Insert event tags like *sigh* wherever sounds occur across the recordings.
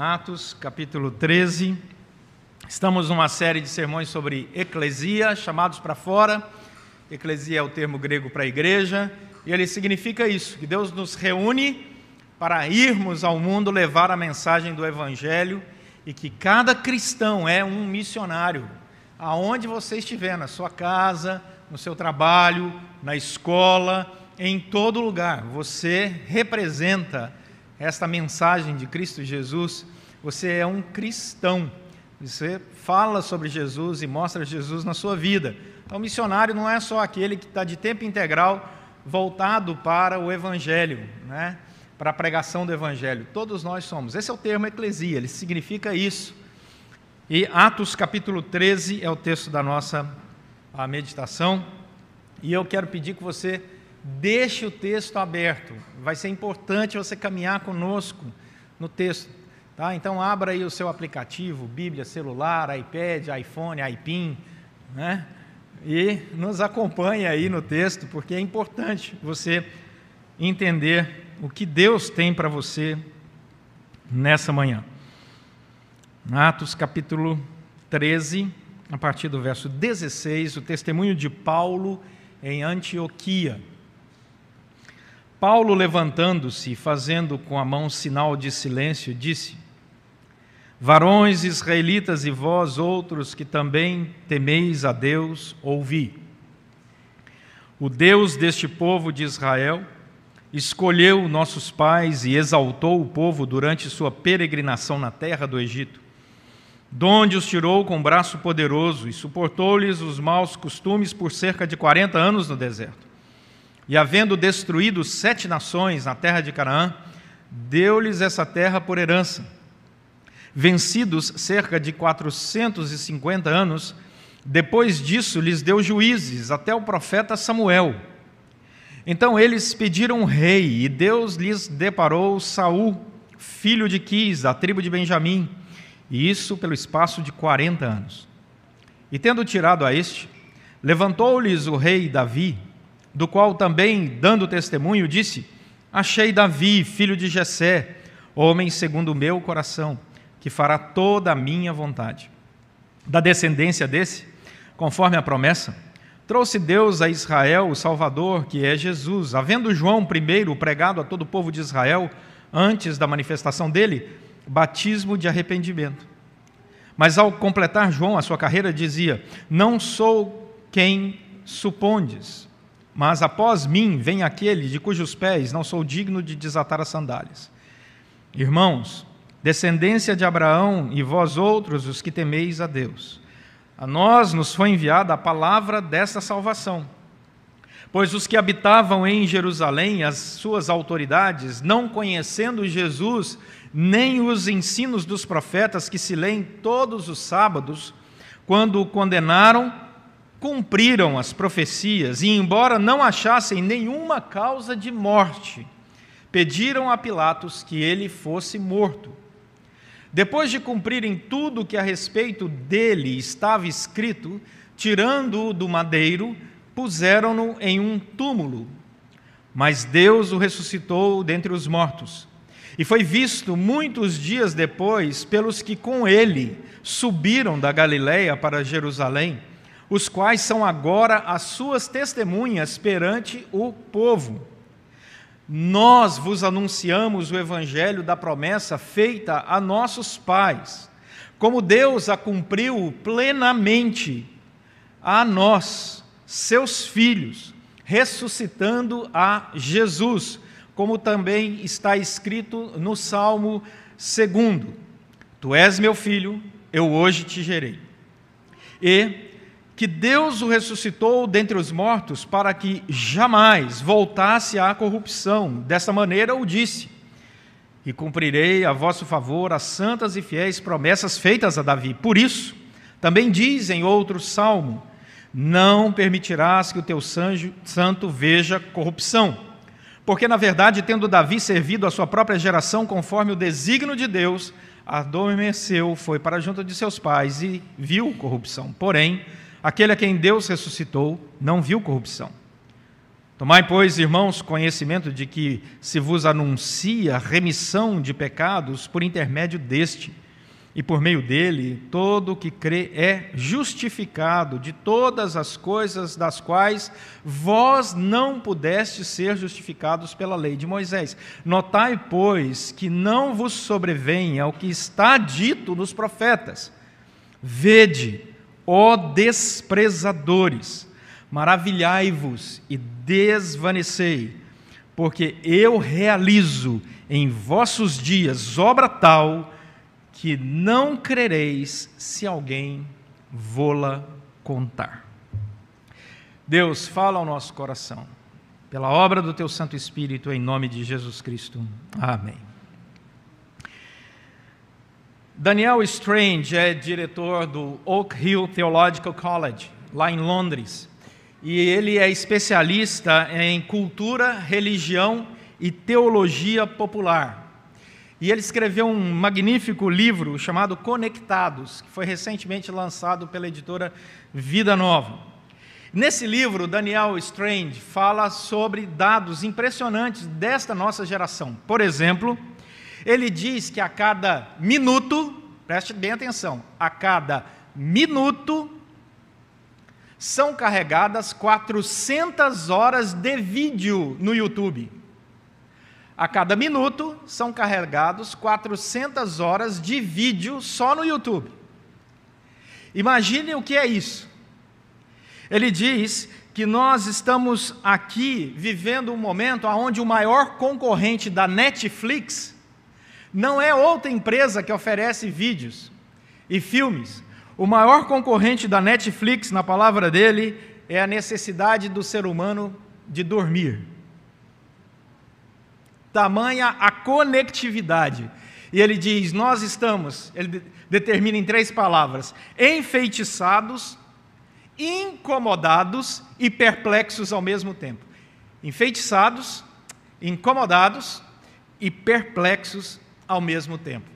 Atos, capítulo 13. Estamos numa série de sermões sobre eclesia, chamados para fora. Eclesia é o termo grego para igreja, e ele significa isso, que Deus nos reúne para irmos ao mundo levar a mensagem do evangelho e que cada cristão é um missionário, aonde você estiver, na sua casa, no seu trabalho, na escola, em todo lugar, você representa esta mensagem de Cristo Jesus, você é um cristão. Você fala sobre Jesus e mostra Jesus na sua vida. Então, missionário não é só aquele que está de tempo integral voltado para o Evangelho, né? para a pregação do Evangelho. Todos nós somos. Esse é o termo eclesia, ele significa isso. E Atos capítulo 13 é o texto da nossa meditação. E eu quero pedir que você Deixe o texto aberto, vai ser importante você caminhar conosco no texto. Tá? Então, abra aí o seu aplicativo, Bíblia, celular, iPad, iPhone, iPin, né? e nos acompanhe aí no texto, porque é importante você entender o que Deus tem para você nessa manhã. Atos capítulo 13, a partir do verso 16, o testemunho de Paulo em Antioquia. Paulo, levantando-se e fazendo com a mão sinal de silêncio, disse: Varões israelitas e vós outros que também temeis a Deus, ouvi. O Deus deste povo de Israel escolheu nossos pais e exaltou o povo durante sua peregrinação na terra do Egito, donde os tirou com braço poderoso e suportou-lhes os maus costumes por cerca de 40 anos no deserto. E havendo destruído sete nações na terra de Canaã, deu-lhes essa terra por herança. Vencidos cerca de 450 anos, depois disso lhes deu juízes, até o profeta Samuel. Então eles pediram um rei, e Deus lhes deparou Saul, filho de Quis, da tribo de Benjamim, e isso pelo espaço de 40 anos. E tendo tirado a este, levantou-lhes o rei Davi, do qual também, dando testemunho, disse: Achei Davi, filho de Jessé, homem segundo o meu coração, que fará toda a minha vontade. Da descendência desse, conforme a promessa, trouxe Deus a Israel o Salvador, que é Jesus. Havendo João primeiro pregado a todo o povo de Israel, antes da manifestação dele, batismo de arrependimento. Mas ao completar João a sua carreira, dizia: Não sou quem supondes, mas após mim vem aquele de cujos pés não sou digno de desatar as sandálias. Irmãos, descendência de Abraão e vós outros, os que temeis a Deus, a nós nos foi enviada a palavra desta salvação. Pois os que habitavam em Jerusalém, as suas autoridades, não conhecendo Jesus, nem os ensinos dos profetas que se leem todos os sábados, quando o condenaram, cumpriram as profecias e, embora não achassem nenhuma causa de morte, pediram a Pilatos que ele fosse morto. Depois de cumprirem tudo o que a respeito dele estava escrito, tirando-o do madeiro, puseram-no em um túmulo. Mas Deus o ressuscitou dentre os mortos. E foi visto muitos dias depois pelos que com ele subiram da Galiléia para Jerusalém os quais são agora as suas testemunhas perante o povo. Nós vos anunciamos o evangelho da promessa feita a nossos pais, como Deus a cumpriu plenamente a nós, seus filhos, ressuscitando a Jesus, como também está escrito no Salmo 2: Tu és meu filho, eu hoje te gerei. E que Deus o ressuscitou dentre os mortos para que jamais voltasse à corrupção. Dessa maneira o disse: E cumprirei a vosso favor as santas e fiéis promessas feitas a Davi. Por isso, também diz em outro salmo: Não permitirás que o teu santo veja corrupção. Porque, na verdade, tendo Davi servido a sua própria geração conforme o designo de Deus, adormeceu, foi para junto de seus pais e viu corrupção. Porém, Aquele a quem Deus ressuscitou não viu corrupção. Tomai, pois, irmãos, conhecimento de que se vos anuncia remissão de pecados por intermédio deste, e por meio dele, todo o que crê é justificado de todas as coisas das quais vós não pudestes ser justificados pela lei de Moisés. Notai, pois, que não vos sobrevenha o que está dito nos profetas. Vede, ó desprezadores, maravilhai-vos e desvanecei, porque eu realizo em vossos dias obra tal que não crereis se alguém vô-la contar. Deus, fala ao nosso coração, pela obra do teu Santo Espírito, em nome de Jesus Cristo. Amém. Daniel Strange é diretor do Oak Hill Theological College, lá em Londres, e ele é especialista em cultura, religião e teologia popular. E ele escreveu um magnífico livro chamado Conectados, que foi recentemente lançado pela editora Vida Nova. Nesse livro, Daniel Strange fala sobre dados impressionantes desta nossa geração. Por exemplo, ele diz que a cada minuto, preste bem atenção, a cada minuto são carregadas 400 horas de vídeo no YouTube. A cada minuto são carregados 400 horas de vídeo só no YouTube. Imagine o que é isso. Ele diz que nós estamos aqui vivendo um momento onde o maior concorrente da Netflix não é outra empresa que oferece vídeos e filmes. O maior concorrente da Netflix, na palavra dele, é a necessidade do ser humano de dormir. Tamanha a conectividade. E ele diz: Nós estamos, ele determina em três palavras: enfeitiçados, incomodados e perplexos ao mesmo tempo. Enfeitiçados, incomodados e perplexos ao mesmo tempo.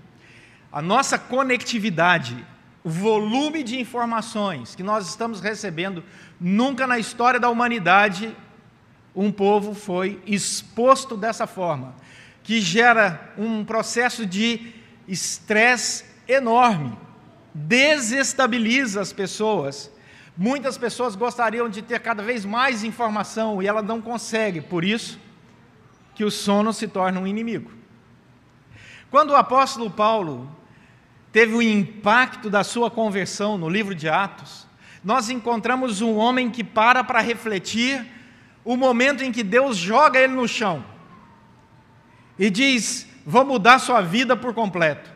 A nossa conectividade, o volume de informações que nós estamos recebendo, nunca na história da humanidade um povo foi exposto dessa forma, que gera um processo de estresse enorme, desestabiliza as pessoas. Muitas pessoas gostariam de ter cada vez mais informação e ela não consegue, por isso que o sono se torna um inimigo. Quando o apóstolo Paulo teve o impacto da sua conversão no livro de Atos, nós encontramos um homem que para para refletir o momento em que Deus joga ele no chão e diz: Vou mudar sua vida por completo.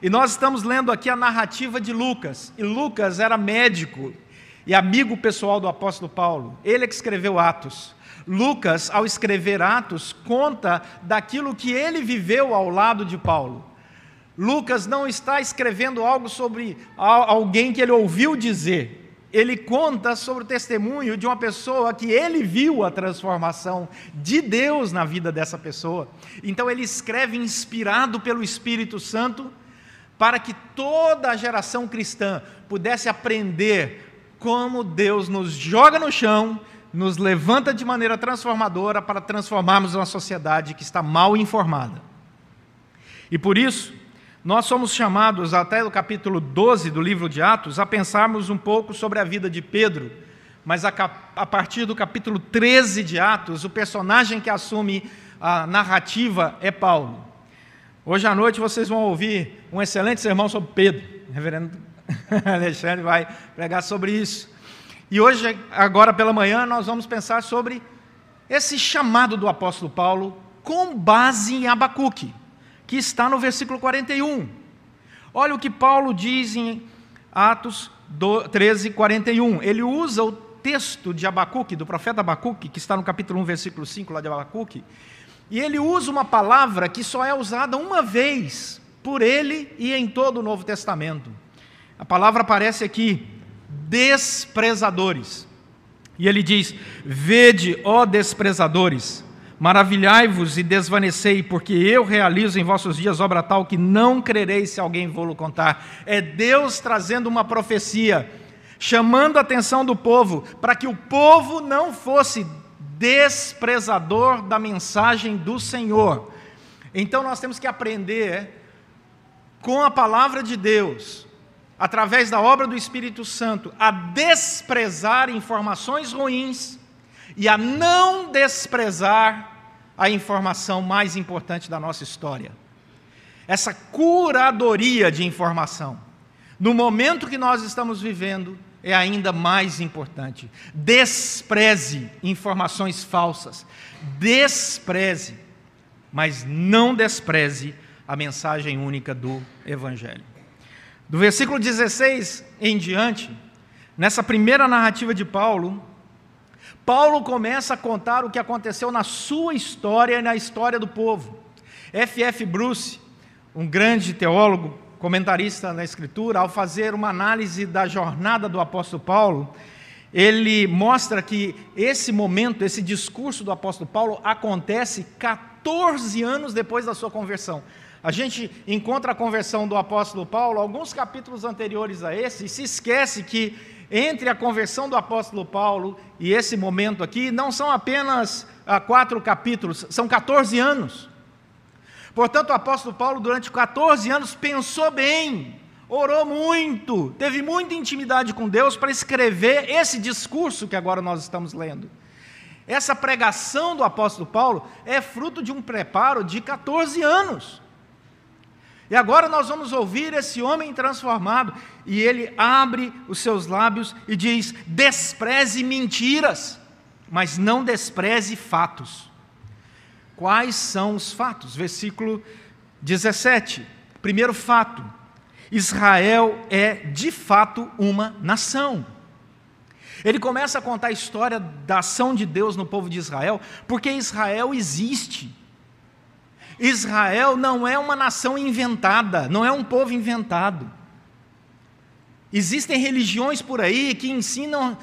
E nós estamos lendo aqui a narrativa de Lucas, e Lucas era médico, e amigo pessoal do apóstolo Paulo. Ele é que escreveu Atos. Lucas, ao escrever Atos, conta daquilo que ele viveu ao lado de Paulo. Lucas não está escrevendo algo sobre alguém que ele ouviu dizer. Ele conta sobre o testemunho de uma pessoa que ele viu a transformação de Deus na vida dessa pessoa. Então ele escreve inspirado pelo Espírito Santo para que toda a geração cristã pudesse aprender como Deus nos joga no chão, nos levanta de maneira transformadora para transformarmos uma sociedade que está mal informada. E por isso, nós somos chamados, até o capítulo 12 do livro de Atos, a pensarmos um pouco sobre a vida de Pedro, mas a, a partir do capítulo 13 de Atos, o personagem que assume a narrativa é Paulo. Hoje à noite vocês vão ouvir um excelente sermão sobre Pedro, reverendo *laughs* Alexandre vai pregar sobre isso. E hoje, agora pela manhã, nós vamos pensar sobre esse chamado do apóstolo Paulo com base em Abacuque, que está no versículo 41. Olha o que Paulo diz em Atos 13, 41. Ele usa o texto de Abacuque, do profeta Abacuque, que está no capítulo 1, versículo 5 lá de Abacuque, e ele usa uma palavra que só é usada uma vez por ele e em todo o Novo Testamento. A palavra aparece aqui, desprezadores. E ele diz: Vede, ó desprezadores, maravilhai-vos e desvanecei, porque eu realizo em vossos dias obra tal que não crereis se alguém vou-lo contar. É Deus trazendo uma profecia, chamando a atenção do povo, para que o povo não fosse desprezador da mensagem do Senhor. Então nós temos que aprender é, com a palavra de Deus através da obra do Espírito Santo, a desprezar informações ruins e a não desprezar a informação mais importante da nossa história. Essa curadoria de informação, no momento que nós estamos vivendo, é ainda mais importante. Despreze informações falsas. Despreze, mas não despreze a mensagem única do Evangelho. Do versículo 16 em diante, nessa primeira narrativa de Paulo, Paulo começa a contar o que aconteceu na sua história e na história do povo. F.F. Bruce, um grande teólogo, comentarista na Escritura, ao fazer uma análise da jornada do apóstolo Paulo, ele mostra que esse momento, esse discurso do apóstolo Paulo acontece 14 anos depois da sua conversão. A gente encontra a conversão do apóstolo Paulo alguns capítulos anteriores a esse e se esquece que entre a conversão do apóstolo Paulo e esse momento aqui não são apenas ah, quatro capítulos, são 14 anos. Portanto, o apóstolo Paulo, durante 14 anos, pensou bem, orou muito, teve muita intimidade com Deus para escrever esse discurso que agora nós estamos lendo. Essa pregação do apóstolo Paulo é fruto de um preparo de 14 anos. E agora nós vamos ouvir esse homem transformado. E ele abre os seus lábios e diz: despreze mentiras, mas não despreze fatos. Quais são os fatos? Versículo 17. Primeiro fato: Israel é de fato uma nação. Ele começa a contar a história da ação de Deus no povo de Israel, porque Israel existe. Israel não é uma nação inventada, não é um povo inventado. Existem religiões por aí que ensinam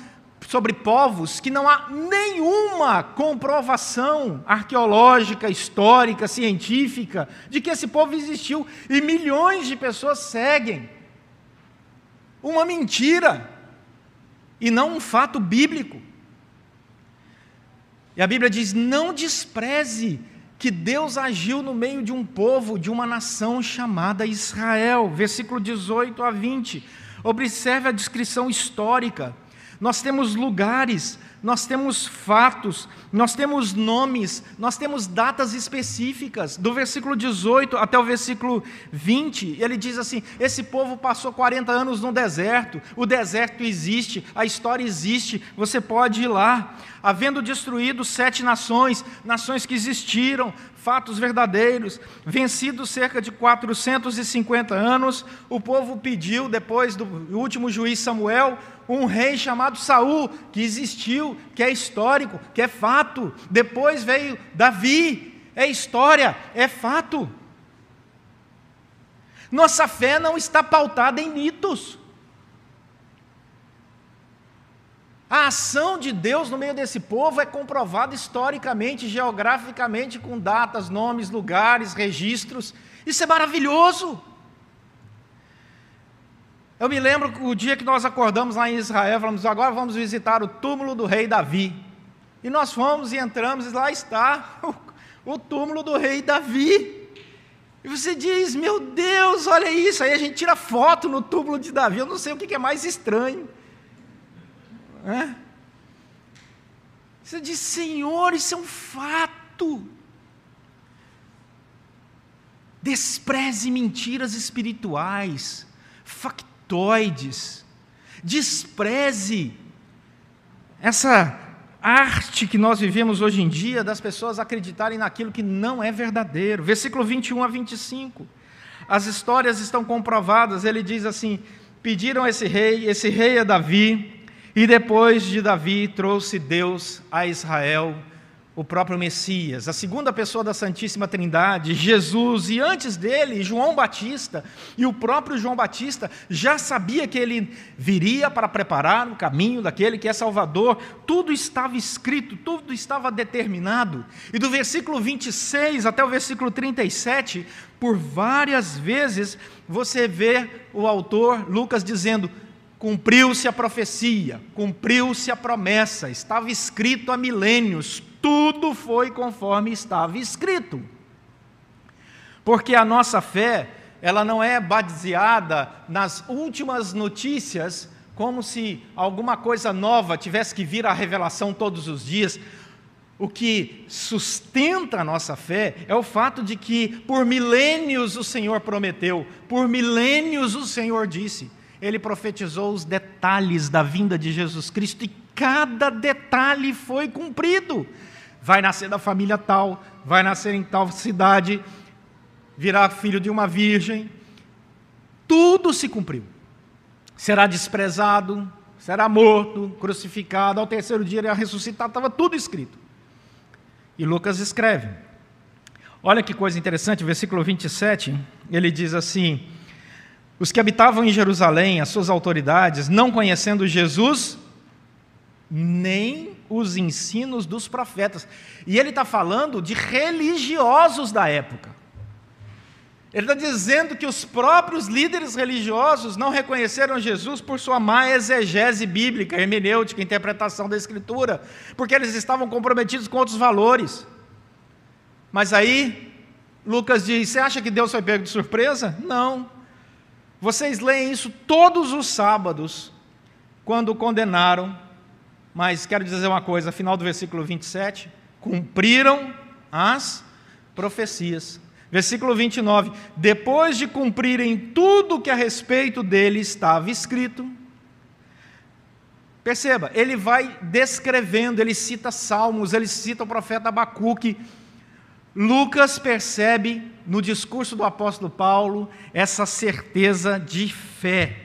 sobre povos que não há nenhuma comprovação arqueológica, histórica, científica de que esse povo existiu e milhões de pessoas seguem. Uma mentira e não um fato bíblico. E a Bíblia diz: não despreze que Deus agiu no meio de um povo, de uma nação chamada Israel. Versículo 18 a 20. Observe a descrição histórica. Nós temos lugares nós temos fatos, nós temos nomes, nós temos datas específicas. Do versículo 18 até o versículo 20, ele diz assim: Esse povo passou 40 anos no deserto, o deserto existe, a história existe, você pode ir lá. Havendo destruído sete nações, nações que existiram, fatos verdadeiros. Vencido cerca de 450 anos, o povo pediu, depois do último juiz Samuel, um rei chamado Saul, que existiu, que é histórico, que é fato. Depois veio Davi, é história, é fato. Nossa fé não está pautada em mitos. A ação de Deus no meio desse povo é comprovada historicamente, geograficamente, com datas, nomes, lugares, registros. Isso é maravilhoso. Eu me lembro o dia que nós acordamos lá em Israel, falamos: agora vamos visitar o túmulo do rei Davi. E nós fomos e entramos, e lá está *laughs* o, o túmulo do rei Davi. E você diz: meu Deus, olha isso. Aí a gente tira foto no túmulo de Davi. Eu não sei o que é mais estranho. Né? Você diz, Senhor, isso é um fato. Despreze mentiras espirituais, factoides. Despreze essa arte que nós vivemos hoje em dia das pessoas acreditarem naquilo que não é verdadeiro. Versículo 21 a 25. As histórias estão comprovadas. Ele diz assim: Pediram esse rei, esse rei é Davi, e depois de Davi, trouxe Deus a Israel o próprio Messias, a segunda pessoa da Santíssima Trindade, Jesus, e antes dele, João Batista, e o próprio João Batista já sabia que ele viria para preparar o caminho daquele que é Salvador, tudo estava escrito, tudo estava determinado, e do versículo 26 até o versículo 37, por várias vezes você vê o autor Lucas dizendo: Cumpriu-se a profecia, cumpriu-se a promessa, estava escrito há milênios, tudo foi conforme estava escrito. Porque a nossa fé, ela não é baseada nas últimas notícias, como se alguma coisa nova tivesse que vir à revelação todos os dias. O que sustenta a nossa fé é o fato de que por milênios o Senhor prometeu, por milênios o Senhor disse ele profetizou os detalhes da vinda de Jesus Cristo e cada detalhe foi cumprido. Vai nascer da família tal, vai nascer em tal cidade, virá filho de uma virgem. Tudo se cumpriu. Será desprezado, será morto, crucificado, ao terceiro dia ele ia ressuscitar, estava tudo escrito. E Lucas escreve. Olha que coisa interessante, versículo 27, ele diz assim: os que habitavam em Jerusalém, as suas autoridades, não conhecendo Jesus, nem os ensinos dos profetas. E ele está falando de religiosos da época. Ele está dizendo que os próprios líderes religiosos não reconheceram Jesus por sua má exegese bíblica, hermenêutica, interpretação da Escritura, porque eles estavam comprometidos com outros valores. Mas aí, Lucas diz: Você acha que Deus foi pego de surpresa? Não. Vocês leem isso todos os sábados, quando o condenaram, mas quero dizer uma coisa, final do versículo 27, cumpriram as profecias. Versículo 29, depois de cumprirem tudo que a respeito dele estava escrito, perceba, ele vai descrevendo, ele cita Salmos, ele cita o profeta Abacuque, Lucas percebe no discurso do apóstolo Paulo essa certeza de fé.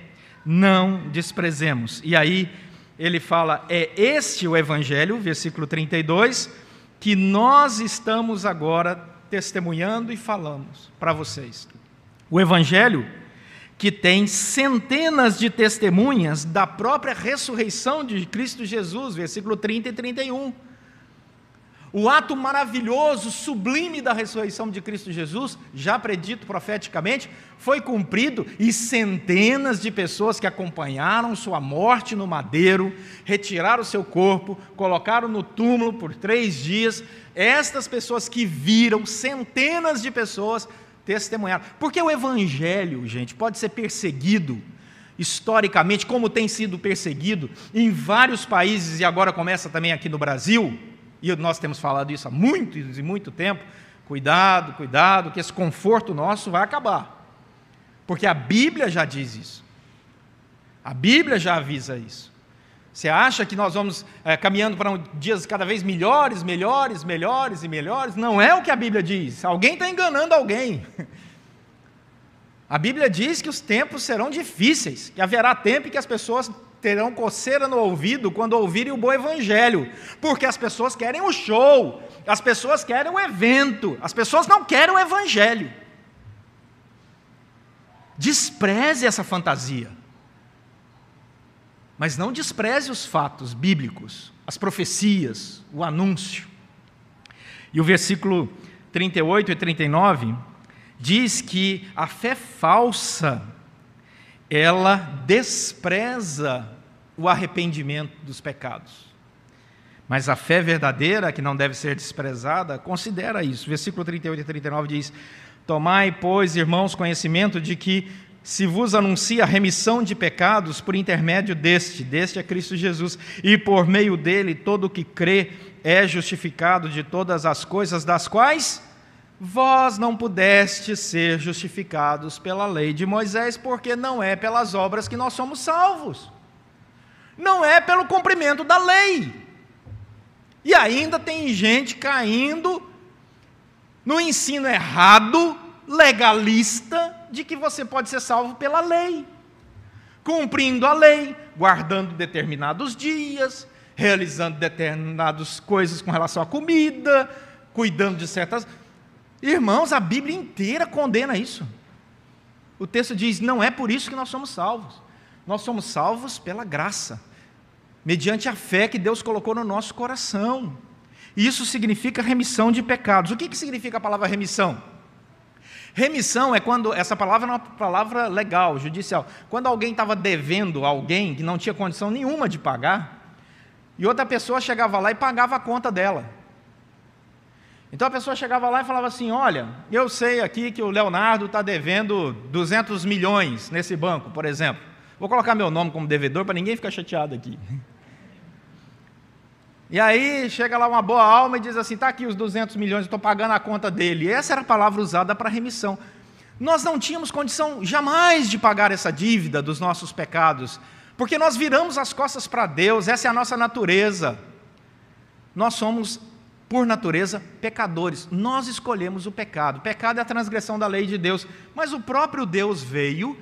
Não desprezemos. E aí ele fala: é este o evangelho, versículo 32, que nós estamos agora testemunhando e falamos para vocês. O evangelho que tem centenas de testemunhas da própria ressurreição de Cristo Jesus, versículo 30 e 31 o ato maravilhoso, sublime da ressurreição de Cristo Jesus, já predito profeticamente, foi cumprido e centenas de pessoas que acompanharam sua morte no madeiro, retiraram seu corpo, colocaram no túmulo por três dias. Estas pessoas que viram, centenas de pessoas testemunharam. Porque o evangelho, gente, pode ser perseguido historicamente, como tem sido perseguido em vários países e agora começa também aqui no Brasil e nós temos falado isso há muito e muito tempo. Cuidado, cuidado, que esse conforto nosso vai acabar. Porque a Bíblia já diz isso. A Bíblia já avisa isso. Você acha que nós vamos é, caminhando para um, dias cada vez melhores, melhores, melhores e melhores? Não é o que a Bíblia diz. Alguém está enganando alguém. *laughs* A Bíblia diz que os tempos serão difíceis, que haverá tempo em que as pessoas terão coceira no ouvido quando ouvirem o bom evangelho, porque as pessoas querem o show, as pessoas querem o evento, as pessoas não querem o evangelho. Despreze essa fantasia. Mas não despreze os fatos bíblicos, as profecias, o anúncio. E o versículo 38 e 39 diz que a fé falsa ela despreza o arrependimento dos pecados. Mas a fé verdadeira, que não deve ser desprezada, considera isso. Versículo 38 e 39 diz: Tomai, pois, irmãos, conhecimento de que se vos anuncia a remissão de pecados por intermédio deste, deste é Cristo Jesus, e por meio dele todo o que crê é justificado de todas as coisas das quais Vós não pudestes ser justificados pela lei de Moisés, porque não é pelas obras que nós somos salvos, não é pelo cumprimento da lei. E ainda tem gente caindo no ensino errado, legalista, de que você pode ser salvo pela lei, cumprindo a lei, guardando determinados dias, realizando determinadas coisas com relação à comida, cuidando de certas Irmãos, a Bíblia inteira condena isso. O texto diz: não é por isso que nós somos salvos. Nós somos salvos pela graça, mediante a fé que Deus colocou no nosso coração. Isso significa remissão de pecados. O que, que significa a palavra remissão? Remissão é quando, essa palavra é uma palavra legal, judicial. Quando alguém estava devendo a alguém que não tinha condição nenhuma de pagar, e outra pessoa chegava lá e pagava a conta dela. Então a pessoa chegava lá e falava assim: Olha, eu sei aqui que o Leonardo está devendo 200 milhões nesse banco, por exemplo. Vou colocar meu nome como devedor para ninguém ficar chateado aqui. E aí chega lá uma boa alma e diz assim: Está aqui os 200 milhões, estou pagando a conta dele. E essa era a palavra usada para remissão. Nós não tínhamos condição jamais de pagar essa dívida dos nossos pecados, porque nós viramos as costas para Deus, essa é a nossa natureza. Nós somos por natureza, pecadores. Nós escolhemos o pecado. O pecado é a transgressão da lei de Deus. Mas o próprio Deus veio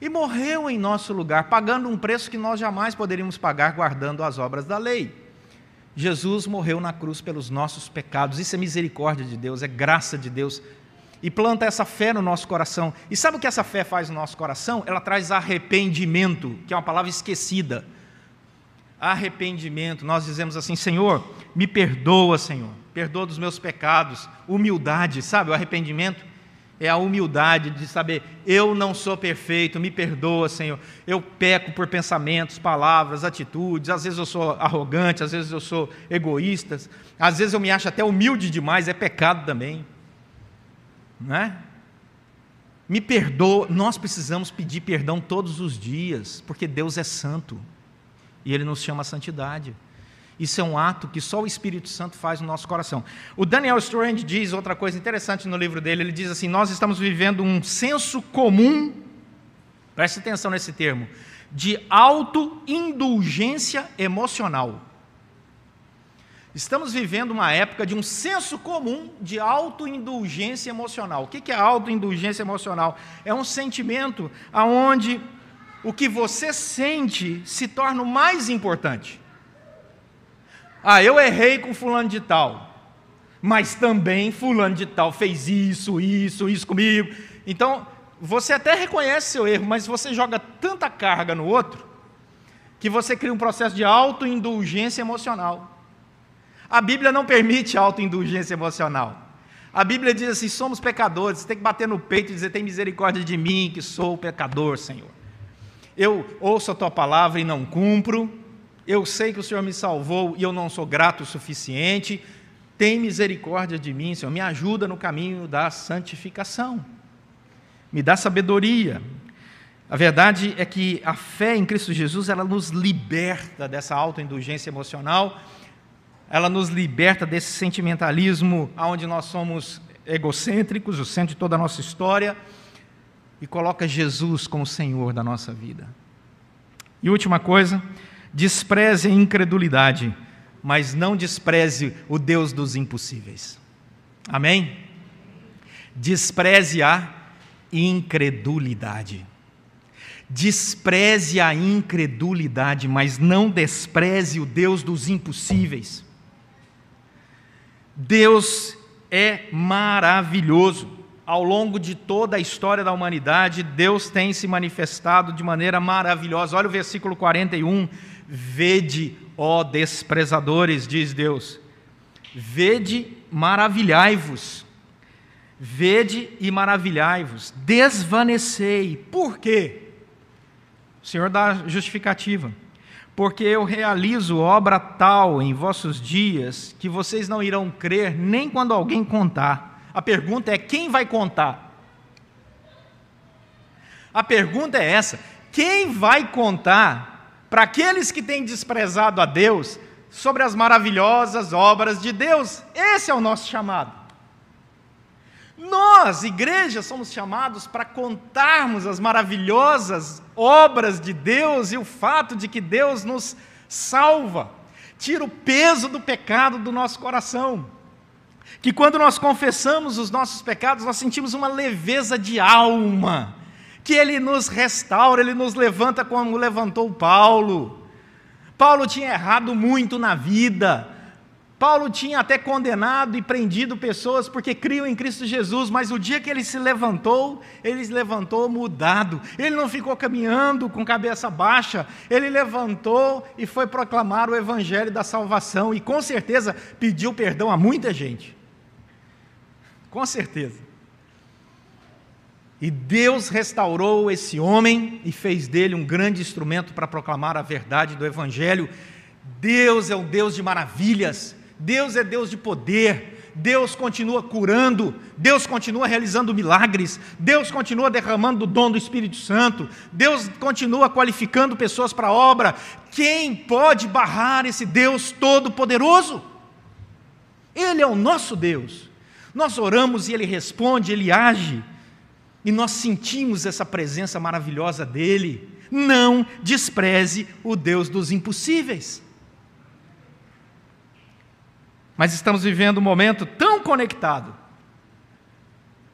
e morreu em nosso lugar, pagando um preço que nós jamais poderíamos pagar guardando as obras da lei. Jesus morreu na cruz pelos nossos pecados. Isso é misericórdia de Deus, é graça de Deus. E planta essa fé no nosso coração. E sabe o que essa fé faz no nosso coração? Ela traz arrependimento, que é uma palavra esquecida arrependimento, nós dizemos assim: Senhor, me perdoa, Senhor, perdoa dos meus pecados. Humildade, sabe? O arrependimento é a humildade de saber: eu não sou perfeito, me perdoa, Senhor. Eu peco por pensamentos, palavras, atitudes. Às vezes eu sou arrogante, às vezes eu sou egoísta, às vezes eu me acho até humilde demais, é pecado também. né Me perdoa, nós precisamos pedir perdão todos os dias, porque Deus é santo. E ele nos chama a santidade. Isso é um ato que só o Espírito Santo faz no nosso coração. O Daniel Strange diz outra coisa interessante no livro dele. Ele diz assim: Nós estamos vivendo um senso comum, preste atenção nesse termo, de autoindulgência emocional. Estamos vivendo uma época de um senso comum de autoindulgência emocional. O que é autoindulgência emocional? É um sentimento aonde o que você sente se torna o mais importante. Ah, eu errei com fulano de tal, mas também fulano de tal fez isso, isso, isso comigo. Então, você até reconhece seu erro, mas você joga tanta carga no outro que você cria um processo de autoindulgência emocional. A Bíblia não permite autoindulgência emocional. A Bíblia diz assim: somos pecadores, você tem que bater no peito e dizer: tem misericórdia de mim, que sou pecador, Senhor eu ouço a tua palavra e não cumpro, eu sei que o Senhor me salvou e eu não sou grato o suficiente, tem misericórdia de mim, Senhor, me ajuda no caminho da santificação, me dá sabedoria. A verdade é que a fé em Cristo Jesus, ela nos liberta dessa autoindulgência emocional, ela nos liberta desse sentimentalismo onde nós somos egocêntricos, o centro de toda a nossa história, e coloca Jesus como Senhor da nossa vida. E última coisa, despreze a incredulidade, mas não despreze o Deus dos impossíveis. Amém? Despreze a incredulidade. Despreze a incredulidade, mas não despreze o Deus dos impossíveis. Deus é maravilhoso ao longo de toda a história da humanidade, Deus tem se manifestado de maneira maravilhosa. Olha o versículo 41. Vede, ó desprezadores, diz Deus. Vede, maravilhai-vos. Vede e maravilhai-vos. Desvanecei. Por quê? O Senhor dá justificativa. Porque eu realizo obra tal em vossos dias que vocês não irão crer nem quando alguém contar a pergunta é: quem vai contar? A pergunta é essa: quem vai contar para aqueles que têm desprezado a Deus sobre as maravilhosas obras de Deus? Esse é o nosso chamado. Nós, igreja, somos chamados para contarmos as maravilhosas obras de Deus e o fato de que Deus nos salva, tira o peso do pecado do nosso coração que quando nós confessamos os nossos pecados, nós sentimos uma leveza de alma, que ele nos restaura, ele nos levanta como levantou Paulo. Paulo tinha errado muito na vida, Paulo tinha até condenado e prendido pessoas porque criam em Cristo Jesus, mas o dia que ele se levantou, ele se levantou mudado. Ele não ficou caminhando com cabeça baixa, ele levantou e foi proclamar o evangelho da salvação e com certeza pediu perdão a muita gente. Com certeza. E Deus restaurou esse homem e fez dele um grande instrumento para proclamar a verdade do evangelho. Deus é um Deus de maravilhas. Deus é Deus de poder, Deus continua curando, Deus continua realizando milagres, Deus continua derramando o dom do Espírito Santo, Deus continua qualificando pessoas para a obra. Quem pode barrar esse Deus todo-poderoso? Ele é o nosso Deus. Nós oramos e ele responde, ele age, e nós sentimos essa presença maravilhosa dele. Não despreze o Deus dos impossíveis. Mas estamos vivendo um momento tão conectado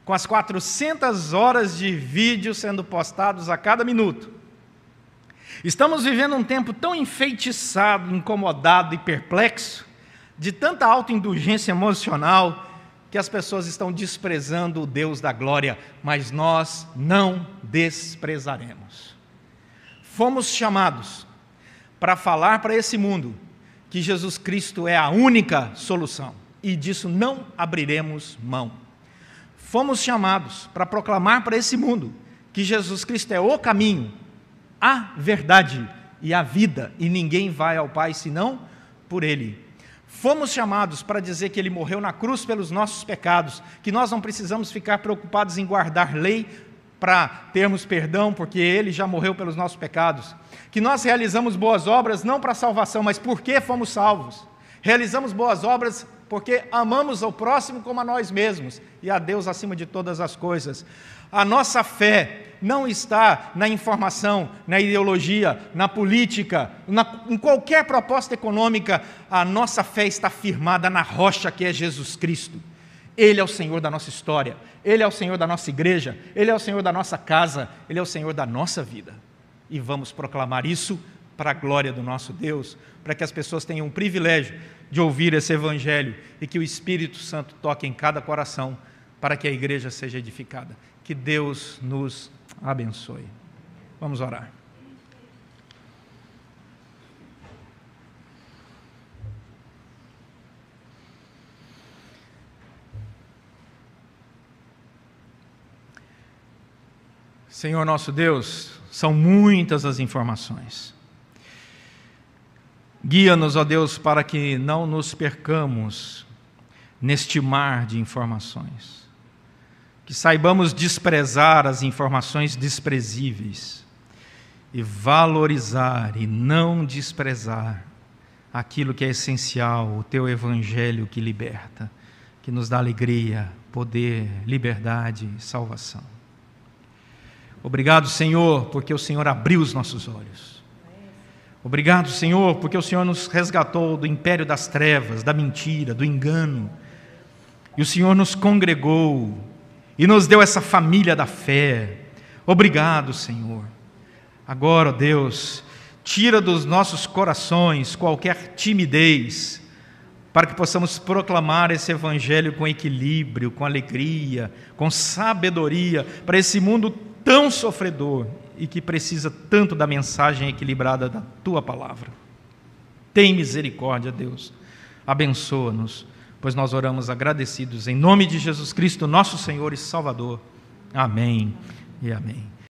com as 400 horas de vídeo sendo postados a cada minuto. Estamos vivendo um tempo tão enfeitiçado, incomodado e perplexo, de tanta autoindulgência emocional, que as pessoas estão desprezando o Deus da glória, mas nós não desprezaremos. Fomos chamados para falar para esse mundo que Jesus Cristo é a única solução e disso não abriremos mão. Fomos chamados para proclamar para esse mundo que Jesus Cristo é o caminho, a verdade e a vida, e ninguém vai ao Pai senão por Ele. Fomos chamados para dizer que Ele morreu na cruz pelos nossos pecados, que nós não precisamos ficar preocupados em guardar lei para termos perdão, porque Ele já morreu pelos nossos pecados. Que nós realizamos boas obras não para salvação, mas porque fomos salvos. Realizamos boas obras porque amamos ao próximo como a nós mesmos e a Deus acima de todas as coisas. A nossa fé não está na informação, na ideologia, na política, na, em qualquer proposta econômica. A nossa fé está firmada na rocha que é Jesus Cristo. Ele é o Senhor da nossa história, Ele é o Senhor da nossa igreja, Ele é o Senhor da nossa casa, Ele é o Senhor da nossa vida. E vamos proclamar isso para a glória do nosso Deus, para que as pessoas tenham o privilégio de ouvir esse Evangelho e que o Espírito Santo toque em cada coração para que a igreja seja edificada. Que Deus nos abençoe. Vamos orar. Senhor nosso Deus, são muitas as informações. Guia-nos, ó Deus, para que não nos percamos neste mar de informações. Que saibamos desprezar as informações desprezíveis e valorizar e não desprezar aquilo que é essencial, o teu evangelho que liberta, que nos dá alegria, poder, liberdade, salvação. Obrigado, Senhor, porque o Senhor abriu os nossos olhos. Obrigado, Senhor, porque o Senhor nos resgatou do império das trevas, da mentira, do engano. E o Senhor nos congregou e nos deu essa família da fé. Obrigado, Senhor. Agora, ó Deus, tira dos nossos corações qualquer timidez, para que possamos proclamar esse Evangelho com equilíbrio, com alegria, com sabedoria, para esse mundo tão sofredor e que precisa tanto da mensagem equilibrada da tua palavra. Tem misericórdia, Deus. Abençoa-nos, pois nós oramos agradecidos em nome de Jesus Cristo, nosso Senhor e Salvador. Amém e amém.